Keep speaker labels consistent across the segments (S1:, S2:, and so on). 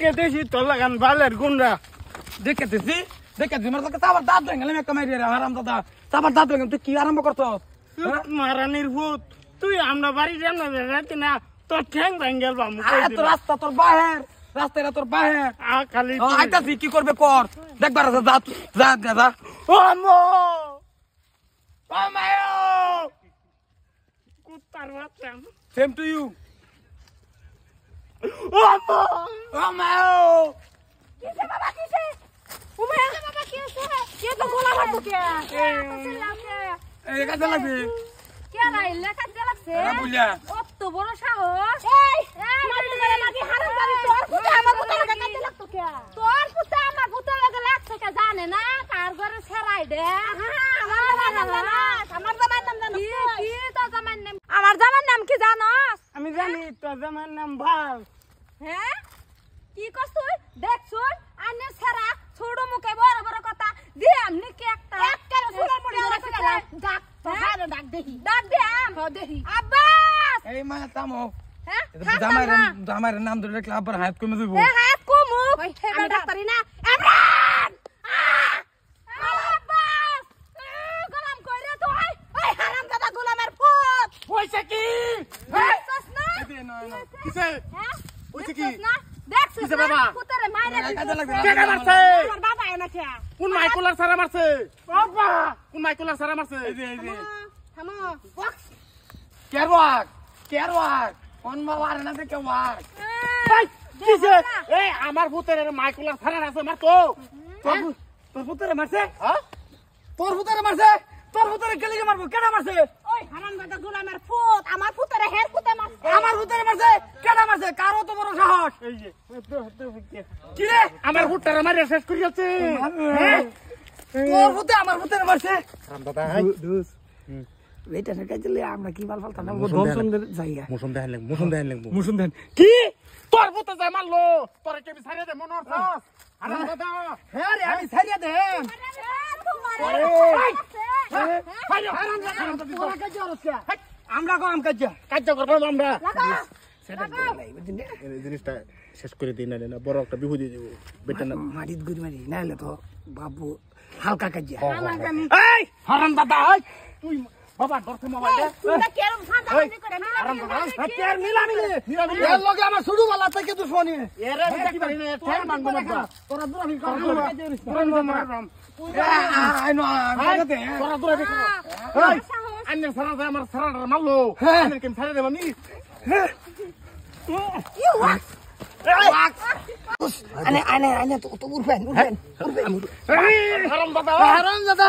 S1: কেতেছি তো লাগান বালের গুন্ডা দেখাইতেছি দেখা দি মারতে কতবার দাদ দইলে আমি কামাই রে হারাম দাদা আবার দাদ লাগাম তুই কি আরম্ভ করছ মারার নিহুত তুই আমনা বাড়ি যাম না রেতি না তোর ঠ্যাং ভাঙেলবা মুকে দিই রাস্তা তোর বাইরে রাস্তা রে তোর বাইরে আকালি আইতাছি কি করবে কর দেখবারা যা যা যা ওমো পামায়ো কুত্তার মতেম সেম টু ইউ Romeo! কিসে বাবা কিসে? উমে বাবা কিসে? কে তো গোলা মারতো কে? কে এই কাজ লাগবে। কে রাই লেখা দে লাগছে? আরে বুলিয়া। তোর কুতা আমার কুতা লাগছে কে জানে না? কার ঘরে ছেড়াই দে। আমার জামাই নাম জানো? কি কি নাম? আমার জামাই নাম কি জানো? আমি জানি তোর জামার নাম ভাল হ্যাঁ কি কস তুই দেখ শুন আনে সারা ছোট মুখে বড় বড় কথা দিয়ে আমনি কি একটা একটা ফুলের মুড়ি ধরে কথা ডাক তো ভালো হ্যাঁ? ডাক দেখি ডাক দে আম হ দেখি আব্বাস এই মানে তামো হ্যাঁ জামার জামার নাম ধরে ক্লাব পর হাত কমে দিব হ্যাঁ হাত কমু আমি ডাক্তারি না কিসে বাবা কোন মাইকুলার সারা মারছে কোন মাইকুলার সারা মারছে ওয়াক হ্যাঁ? কিসে আমার ভূতের মাইকুলার সারা আছে মার তো তোর ভূতের মারছে তোর ভূতের মারছে তোর ভূতের গেলে মারবো কেডা মারছে হারামজাদা গোলামের ফুত আমার ফুতরে হের ফুতে কি হ্যাঁ। হ্যাঁ। তোর ফুতে দিলে আমরা কি মাল ফালতাম না দর্শন জায়গা মৌসুম কি তোর ফুতে যায় মারলো তোর কেবি দে মনোর হ্যাঁ। হ্যাঁ আমি ছাড়িয়ে দেন হ্যাঁ, আমরা কম কাজ করবো আমরা জিনিসটা শেষ করে দিই না বড় একটা বিপদে দেবো বেটা না মাটিত গুড়ি মারি না হলে তো বাবু হালকা কাজ হরণ দাদা তুই বাবার দরতে মোবাইলটা তুই কেরম সাদা করে না আরাম দাদা হারাম দাদা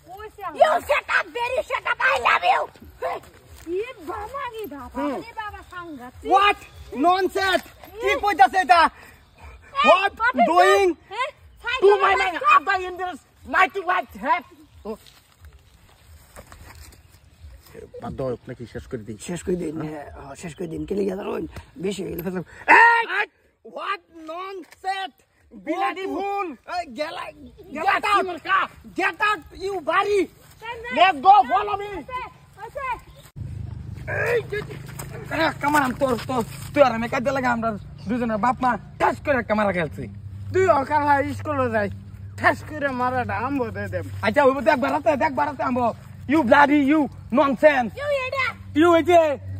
S1: You shut up, very shut up. I love you. Hmm. What nonsense? Keep with us, Eta. What doing Do my man? Abba in this mighty white hat. Oh. Oh, um- what nonsense! বিলাতি ফুল গেলা get out get out you বাড়ি let go follow me কামার তোর তোর তুই আর আমি কাঁদতে লাগে আমরা দুজনের বাপ মা ঠাস করে একটা মারা তুই অকাল স্কুলে যাই ঠাস করে মারাটা আমবো দে দেব আচ্ছা ওই দেখ বাড়াতে দেখ বাড়াতে you bloody you nonsense you you